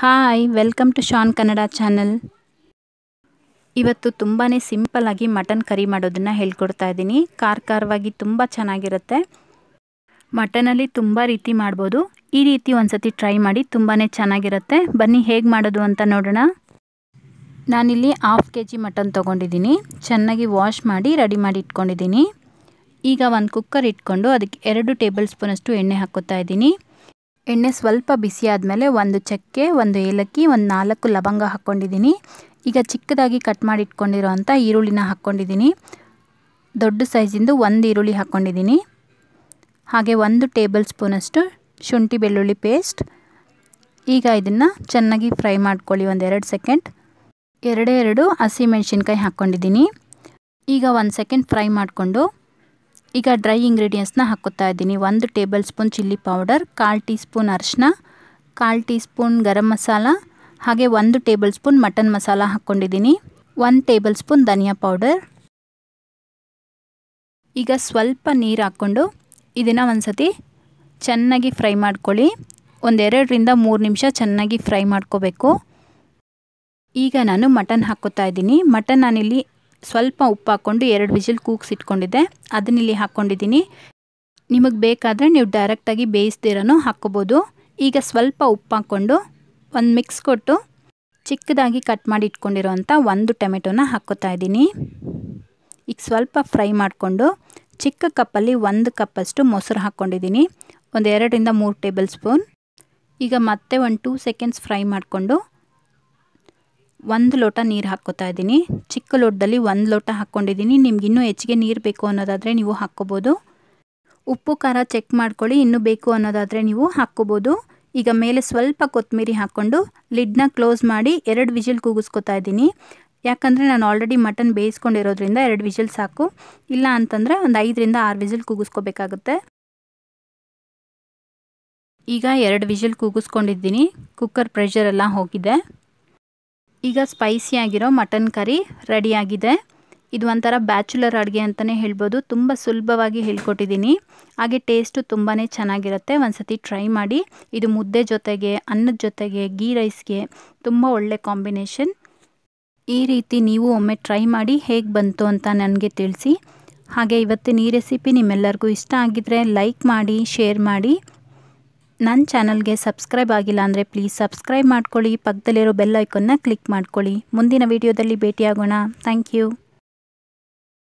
hi welcome to Shan Kannada channel ಇವತ್ತು ತುಂಬಾ ಸಿಂಪಲ್ಲಾಗಿ ಮಟನ್ ಕರಿ ಮಾಡೋದನ್ನು ಹೇಳ್ಕೊಡ್ತಾ ಇದ್ದೀನಿ ಖಾರ ಖಾರವಾಗಿ ತುಂಬ ಚೆನ್ನಾಗಿರುತ್ತೆ ಮಟನಲ್ಲಿ ತುಂಬ ರೀತಿ ಮಾಡ್ಬೋದು ಈ ರೀತಿ ಒಂದ್ಸತಿ ಟ್ರೈ ಮಾಡಿ ತುಂಬಾ ಚೆನ್ನಾಗಿರುತ್ತೆ ಬನ್ನಿ ಹೇಗೆ ಮಾಡೋದು ಅಂತ ನೋಡೋಣ ನಾನಿಲ್ಲಿ ಹಾಫ್ ಕೆ ಜಿ ಮಟನ್ ತೊಗೊಂಡಿದ್ದೀನಿ ಚೆನ್ನಾಗಿ ವಾಶ್ ಮಾಡಿ ರೆಡಿ ಮಾಡಿ ಇಟ್ಕೊಂಡಿದ್ದೀನಿ ಈಗ ಒಂದು ಕುಕ್ಕರ್ ಇಟ್ಕೊಂಡು ಅದಕ್ಕೆ ಎರಡು ಟೇಬಲ್ ಸ್ಪೂನಷ್ಟು ಎಣ್ಣೆ ಹಾಕೋತಾ ಇದ್ದೀನಿ ಎಣ್ಣೆ ಸ್ವಲ್ಪ ಬಿಸಿ ಆದಮೇಲೆ ಒಂದು ಚಕ್ಕೆ ಒಂದು ಏಲಕ್ಕಿ ಒಂದು ನಾಲ್ಕು ಲವಂಗ ಹಾಕ್ಕೊಂಡಿದ್ದೀನಿ ಈಗ ಚಿಕ್ಕದಾಗಿ ಕಟ್ ಮಾಡಿ ಅಂಥ ಈರುಳ್ಳಿನ ಹಾಕ್ಕೊಂಡಿದ್ದೀನಿ ದೊಡ್ಡ ಸೈಜಿಂದು ಒಂದು ಈರುಳ್ಳಿ ಹಾಕ್ಕೊಂಡಿದ್ದೀನಿ ಹಾಗೆ ಒಂದು ಟೇಬಲ್ ಸ್ಪೂನಷ್ಟು ಶುಂಠಿ ಬೆಳ್ಳುಳ್ಳಿ ಪೇಸ್ಟ್ ಈಗ ಇದನ್ನು ಚೆನ್ನಾಗಿ ಫ್ರೈ ಮಾಡ್ಕೊಳ್ಳಿ ಒಂದು ಎರಡು ಸೆಕೆಂಡ್ ಎರಡೇ ಎರಡು ಹಸಿಮೆಣಸಿನ್ಕಾಯಿ ಹಾಕ್ಕೊಂಡಿದ್ದೀನಿ ಈಗ ಒಂದು ಸೆಕೆಂಡ್ ಫ್ರೈ ಮಾಡಿಕೊಂಡು ಈಗ ಡ್ರೈ ಇಂಗ್ರೀಡಿಯೆಂಟ್ಸ್ನ ಹಾಕುತ್ತಾ ಇದ್ದೀನಿ ಒಂದು ಟೇಬಲ್ ಸ್ಪೂನ್ ಚಿಲ್ಲಿ ಪೌಡರ್ ಕಾಲು ಟೀ ಸ್ಪೂನ್ ಅರಿಶಿನ ಕಾಲು ಟೀ ಸ್ಪೂನ್ ಗರಂ ಮಸಾಲ ಹಾಗೆ ಒಂದು ಟೇಬಲ್ ಸ್ಪೂನ್ ಮಟನ್ ಮಸಾಲ ಹಾಕ್ಕೊಂಡಿದ್ದೀನಿ ಒಂದು ಟೇಬಲ್ ಸ್ಪೂನ್ ಧನಿಯಾ ಪೌಡರ್ ಈಗ ಸ್ವಲ್ಪ ನೀರು ಹಾಕ್ಕೊಂಡು ಇದನ್ನು ಒಂದು ಸತಿ ಚೆನ್ನಾಗಿ ಫ್ರೈ ಮಾಡ್ಕೊಳ್ಳಿ ಒಂದೆರಡರಿಂದ ಮೂರು ನಿಮಿಷ ಚೆನ್ನಾಗಿ ಫ್ರೈ ಮಾಡ್ಕೋಬೇಕು ಈಗ ನಾನು ಮಟನ್ ಹಾಕ್ಕೋತಾ ಇದ್ದೀನಿ ಮಟನ್ ನಾನಿಲ್ಲಿ ಸ್ವಲ್ಪ ಉಪ್ಪು ಹಾಕ್ಕೊಂಡು ಎರಡು ವಿಜಿಲ್ ಇಟ್ಕೊಂಡಿದ್ದೆ ಅದನ್ನ ಇಲ್ಲಿ ಹಾಕ್ಕೊಂಡಿದ್ದೀನಿ ನಿಮಗೆ ಬೇಕಾದರೆ ನೀವು ಡೈರೆಕ್ಟಾಗಿ ಬೇಯಿಸ್ದಿರನೂ ಹಾಕ್ಕೋಬೋದು ಈಗ ಸ್ವಲ್ಪ ಉಪ್ಪು ಹಾಕ್ಕೊಂಡು ಒಂದು ಮಿಕ್ಸ್ ಕೊಟ್ಟು ಚಿಕ್ಕದಾಗಿ ಕಟ್ ಮಾಡಿ ಇಟ್ಕೊಂಡಿರೋವಂಥ ಒಂದು ಟೊಮೆಟೊನ ಹಾಕ್ಕೋತಾ ಇದ್ದೀನಿ ಈಗ ಸ್ವಲ್ಪ ಫ್ರೈ ಮಾಡಿಕೊಂಡು ಚಿಕ್ಕ ಕಪ್ಪಲ್ಲಿ ಒಂದು ಕಪ್ಪಷ್ಟು ಮೊಸರು ಹಾಕ್ಕೊಂಡಿದ್ದೀನಿ ಒಂದು ಎರಡರಿಂದ ಮೂರು ಟೇಬಲ್ ಸ್ಪೂನ್ ಈಗ ಮತ್ತೆ ಒಂದು ಟೂ ಸೆಕೆಂಡ್ಸ್ ಫ್ರೈ ಮಾಡಿಕೊಂಡು ಒಂದು ಲೋಟ ನೀರು ಹಾಕ್ಕೋತಾ ಇದ್ದೀನಿ ಚಿಕ್ಕ ಲೋಟದಲ್ಲಿ ಒಂದು ಲೋಟ ಹಾಕ್ಕೊಂಡಿದ್ದೀನಿ ನಿಮ್ಗೆ ಇನ್ನೂ ಹೆಚ್ಚಿಗೆ ನೀರು ಬೇಕು ಅನ್ನೋದಾದರೆ ನೀವು ಹಾಕ್ಕೋಬೋದು ಉಪ್ಪು ಖಾರ ಚೆಕ್ ಮಾಡ್ಕೊಳ್ಳಿ ಇನ್ನೂ ಬೇಕು ಅನ್ನೋದಾದರೆ ನೀವು ಹಾಕ್ಕೋಬೋದು ಈಗ ಮೇಲೆ ಸ್ವಲ್ಪ ಕೊತ್ತಂಬರಿ ಹಾಕ್ಕೊಂಡು ಲಿಡ್ನ ಕ್ಲೋಸ್ ಮಾಡಿ ಎರಡು ವಿಜಿಲ್ ಕೂಗಿಸ್ಕೊತಾ ಇದ್ದೀನಿ ಯಾಕಂದರೆ ನಾನು ಆಲ್ರೆಡಿ ಮಟನ್ ಬೇಯಿಸ್ಕೊಂಡಿರೋದ್ರಿಂದ ಎರಡು ವಿಜಿಲ್ ಸಾಕು ಇಲ್ಲ ಅಂತಂದರೆ ಒಂದು ಐದರಿಂದ ಆರು ವಿಜಿಲ್ ಕೂಗಿಸ್ಕೋಬೇಕಾಗುತ್ತೆ ಈಗ ಎರಡು ವಿಜಿಲ್ ಕೂಗಿಸ್ಕೊಂಡಿದ್ದೀನಿ ಕುಕ್ಕರ್ ಪ್ರೆಷರೆಲ್ಲ ಹೋಗಿದೆ ಈಗ ಸ್ಪೈಸಿಯಾಗಿರೋ ಮಟನ್ ಕರಿ ರೆಡಿಯಾಗಿದೆ ಇದು ಒಂಥರ ಬ್ಯಾಚುಲರ್ ಅಡುಗೆ ಅಂತಲೇ ಹೇಳ್ಬೋದು ತುಂಬ ಸುಲಭವಾಗಿ ಹೇಳ್ಕೊಟ್ಟಿದ್ದೀನಿ ಹಾಗೆ ಟೇಸ್ಟು ತುಂಬಾ ಚೆನ್ನಾಗಿರುತ್ತೆ ಒಂದು ಸತಿ ಟ್ರೈ ಮಾಡಿ ಇದು ಮುದ್ದೆ ಜೊತೆಗೆ ಅನ್ನದ ಜೊತೆಗೆ ಗೀ ರೈಸ್ಗೆ ತುಂಬ ಒಳ್ಳೆ ಕಾಂಬಿನೇಷನ್ ಈ ರೀತಿ ನೀವು ಒಮ್ಮೆ ಟ್ರೈ ಮಾಡಿ ಹೇಗೆ ಬಂತು ಅಂತ ನನಗೆ ತಿಳಿಸಿ ಹಾಗೆ ಇವತ್ತಿನ ಈ ರೆಸಿಪಿ ನಿಮ್ಮೆಲ್ಲರಿಗೂ ಇಷ್ಟ ಆಗಿದ್ರೆ ಲೈಕ್ ಮಾಡಿ ಶೇರ್ ಮಾಡಿ ನನ್ನ ಚಾನಲ್ಗೆ ಸಬ್ಸ್ಕ್ರೈಬ್ ಆಗಿಲ್ಲ ಅಂದರೆ ಪ್ಲೀಸ್ ಸಬ್ಸ್ಕ್ರೈಬ್ ಮಾಡ್ಕೊಳ್ಳಿ ಪಕ್ಕದಲ್ಲಿರೋ ಬೆಲ್ ಕ್ಲಿಕ್ ಮಾಡ್ಕೊಳ್ಳಿ ಮುಂದಿನ ವೀಡಿಯೋದಲ್ಲಿ ಭೇಟಿಯಾಗೋಣ ಥ್ಯಾಂಕ್ ಯು